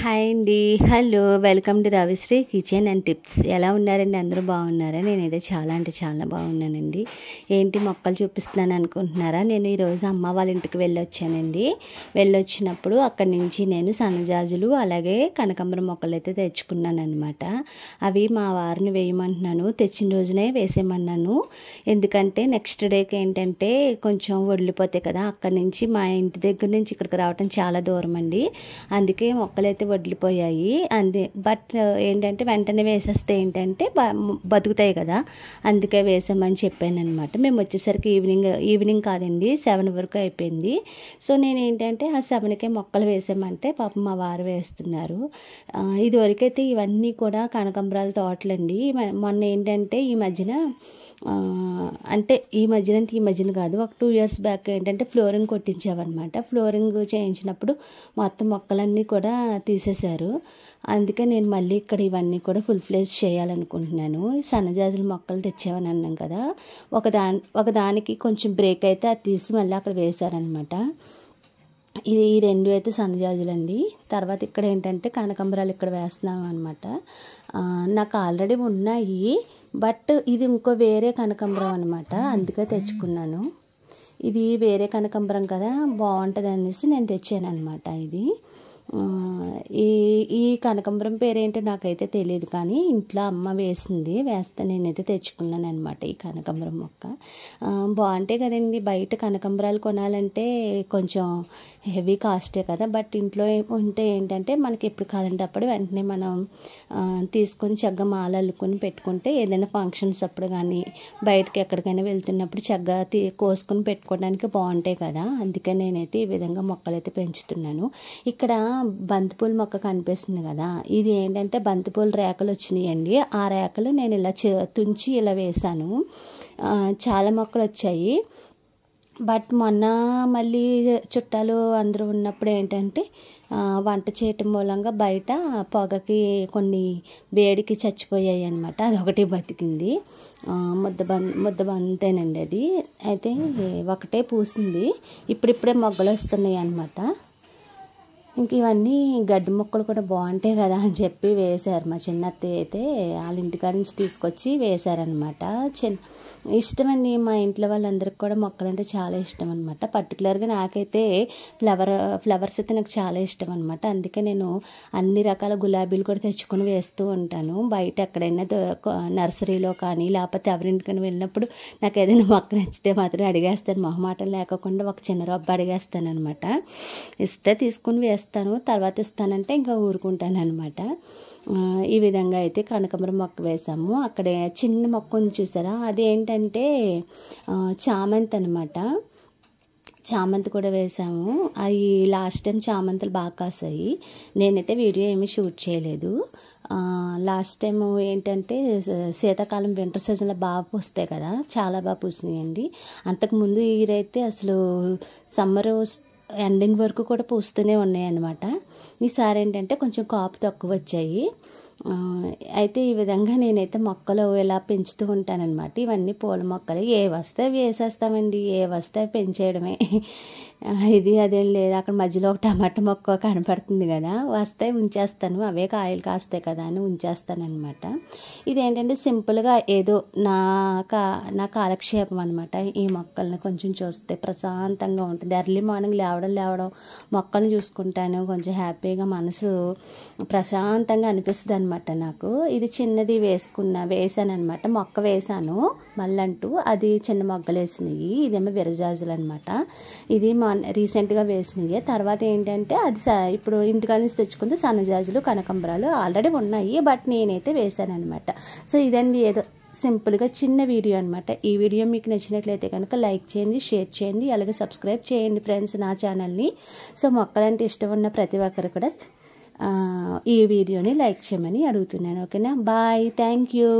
hi అండి hello welcome to Ravishri kitchen and tips ఎలా ఉన్నారండి అందరూ బాగున్నారా నేనైతే చాలా అంటే చాలా బాగున్నానండి ఏంటి మొక్కలు చూపిస్తున్నాను అనుకుంటున్నారా నేను ఈరోజు అమ్మ వాళ్ళ ఇంటికి వెళ్ళొచ్చానండి వెళ్ళొచ్చినప్పుడు అక్కడి నుంచి నేను సన్నజాజులు అలాగే కనకాంబరం మొక్కలు అయితే తెచ్చుకున్నాను అనమాట అవి మా వారిని వేయమంటున్నాను తెచ్చిన రోజునే వేసేయమన్నాను ఎందుకంటే నెక్స్ట్ డేకి ఏంటంటే కొంచెం వదిలిపోతాయి కదా అక్కడి నుంచి మా ఇంటి దగ్గర నుంచి ఇక్కడికి రావటం చాలా దూరం అండి అందుకే మొక్కలైతే వదిలిపోయాయి అంది బట్ ఏంటంటే వెంటనే వేసేస్తే ఏంటంటే బతుకుతాయి కదా అందుకే వేసామని చెప్పాను అనమాట మేము వచ్చేసరికి ఈవినింగ్ ఈవినింగ్ కాదండి సెవెన్ వరకు అయిపోయింది సో నేను ఏంటంటే ఆ సెవెన్కే మొక్కలు వేసామంటే పాపం మా వారు వేస్తున్నారు ఇది ఇవన్నీ కూడా కనకంబరాల తోటలండి మొన్న ఏంటంటే ఈ మధ్యన అంటే ఈ మధ్యన అంటే ఈ మధ్యన కాదు ఒక టూ ఇయర్స్ బ్యాక్ ఏంటంటే ఫ్లోరింగ్ కొట్టించామన్నమాట ఫ్లోరింగ్ చేయించినప్పుడు మొత్తం మొక్కలన్నీ కూడా తీసేశారు అందుకే నేను మళ్ళీ ఇక్కడ ఇవన్నీ కూడా ఫుల్ ఫ్లేజ్ చేయాలనుకుంటున్నాను సన్నజాజుల మొక్కలు తెచ్చామని అన్నాం కదా ఒకదాని ఒకదానికి కొంచెం బ్రేక్ అయితే అది తీసి మళ్ళీ అక్కడ వేశారనమాట ఇది ఈ రెండు అయితే సన్నజాజులండి తర్వాత ఇక్కడ ఏంటంటే కనకంబరాలు ఇక్కడ వేస్తున్నాం అనమాట నాకు ఆల్రెడీ ఉన్నాయి బట్ ఇది ఇంకో వేరే కనకంబరం అనమాట అందుకే తెచ్చుకున్నాను ఇది వేరే కనకంబరం కదా బాగుంటుంది అనేసి నేను తెచ్చాను అనమాట ఇది ఈ ఈ కనకంబరం పేరేంటో నాకైతే తెలియదు కానీ ఇంట్లో అమ్మ వేసింది వేస్తే నేనైతే తెచ్చుకున్నాను అనమాట ఈ కనకంబరం మొక్క బాగుంటాయి కదండి బయట కనకంబరాలు కొనాలంటే కొంచెం హెవీ కాస్టే కదా బట్ ఇంట్లో ఉంటే ఏంటంటే మనకి ఎప్పుడు కాదంటే అప్పుడు వెంటనే మనం తీసుకొని చక్కగా మాల అల్లుకొని పెట్టుకుంటే ఏదైనా ఫంక్షన్స్ అప్పుడు కానీ బయటకి ఎక్కడికైనా వెళ్తున్నప్పుడు చక్కగా తీ కోసుకొని పెట్టుకోవడానికి బాగుంటాయి కదా అందుకే నేనైతే ఈ విధంగా మొక్కలైతే పెంచుతున్నాను ఇక్కడ బంతిపూల మొక్క కనిపిస్తుంది కదా ఇది ఏంటంటే బంతిపూల రేఖలు వచ్చినాయండి ఆ రేఖలు నేను ఇలా తుంచి ఇలా వేశాను చాలా మొక్కలు వచ్చాయి బట్ మొన్న మళ్ళీ చుట్టాలు అందరూ ఉన్నప్పుడు ఏంటంటే వంట చేయటం మూలంగా బయట పొగకి కొన్ని వేడికి చచ్చిపోయాయి అనమాట అది ఒకటి బతికింది ముద్ద ముద్దబంతేనండి అది అయితే ఒకటే పూసింది ఇప్పుడిప్పుడే మొగ్గలు వస్తున్నాయి అనమాట ఇంక ఇవన్నీ గడ్డి మొక్కలు కూడా బాగుంటాయి కదా అని చెప్పి వేశారు మా అత్త అయితే వాళ్ళ ఇంటికాడ నుంచి తీసుకొచ్చి వేశారనమాట చిన్న ఇష్టమండి మా ఇంట్లో వాళ్ళందరికీ కూడా మొక్కలు అంటే చాలా ఇష్టం అనమాట పర్టికులర్గా నాకైతే ఫ్లవర్ ఫ్లవర్స్ అయితే నాకు చాలా ఇష్టం అనమాట అందుకే నేను అన్ని రకాల గులాబీలు కూడా తెచ్చుకొని వేస్తూ ఉంటాను బయట ఎక్కడైనా నర్సరీలో కానీ లేకపోతే ఎవరింటికైనా వెళ్ళినప్పుడు నాకు ఏదైనా మొక్క నచ్చితే మాత్రం అడిగేస్తాను మొహమాటం లేకుండా ఒక చిన్న రొబ్బ అడిగేస్తాను అనమాట ఇస్తే తీసుకుని వేస్తాను ఇస్తాను తర్వాత ఇస్తానంటే ఇంకా ఊరుకుంటాను అనమాట ఈ విధంగా అయితే కనకమరం మొక్క వేసాము అక్కడే చిన్న మొక్క ఉంది చూసారా అదేంటంటే చామంతి అనమాట చామంతి కూడా వేసాము అవి లాస్ట్ టైం చామంతులు బాగా కాసాయి నేనైతే వీడియో ఏమీ షూట్ చేయలేదు లాస్ట్ టైం ఏంటంటే శీతాకాలం వింటర్ సీజన్లో బాగా పూస్తాయి కదా చాలా బాగా పూసినాయండి అంతకుముందు ఈరైతే అసలు సమ్మర్ ఎండింగ్ వరకు కూడా పూస్తూనే ఉన్నాయి అనమాట ఈసారి ఏంటంటే కొంచెం కాపు తక్కువ వచ్చాయి అయితే ఈ విధంగా నేనైతే మొక్కలు ఇలా పెంచుతూ ఉంటానన్నమాట ఇవన్నీ పూల మొక్కలు ఏ వస్తే వేసేస్తామండి ఏ వస్తే పెంచేయడమే ఇది అదేం లేదు అక్కడ మధ్యలో ఒక టమాట మొక్క కనపడుతుంది కదా వస్తే ఉంచేస్తాను అవే కాయలు కాస్తాయి కదా అని ఉంచేస్తానమాట ఇదేంటంటే సింపుల్గా ఏదో నా కా నా కాలక్షేపం అనమాట ఈ మొక్కల్ని కొంచెం చూస్తే ప్రశాంతంగా ఉంటుంది ఎర్లీ మార్నింగ్ లేవడం లేవడం మొక్కలను చూసుకుంటాను కొంచెం హ్యాపీగా మనసు ప్రశాంతంగా అనిపిస్తుంది అనమాట నాకు ఇది చిన్నది వేసుకున్న వేసాను అనమాట మొక్క వేసాను మళ్ళంటూ అది చిన్న మొగ్గలు వేసినవి ఇదేమో విరజాజులు అనమాట ఇది మా రీసెంట్గా వేసినవి తర్వాత ఏంటంటే అది ఇప్పుడు ఇంటికాడ నుంచి తెచ్చుకుంటే సన్నజాజులు కనకంబరాలు ఆల్రెడీ ఉన్నాయి బట్ నేనైతే వేసాను అనమాట సో ఇదండి ఏదో సింపుల్గా చిన్న వీడియో అనమాట ఈ వీడియో మీకు నచ్చినట్లయితే కనుక లైక్ చేయండి షేర్ చేయండి అలాగే సబ్స్క్రైబ్ చేయండి ఫ్రెండ్స్ నా ఛానల్ని సో మొక్కలంటే ఇష్టం ఉన్న ప్రతి ఒక్కరు కూడా ఈ వీడియోని లైక్ చేయమని అడుగుతున్నాను ఓకేనా బాయ్ థ్యాంక్ యూ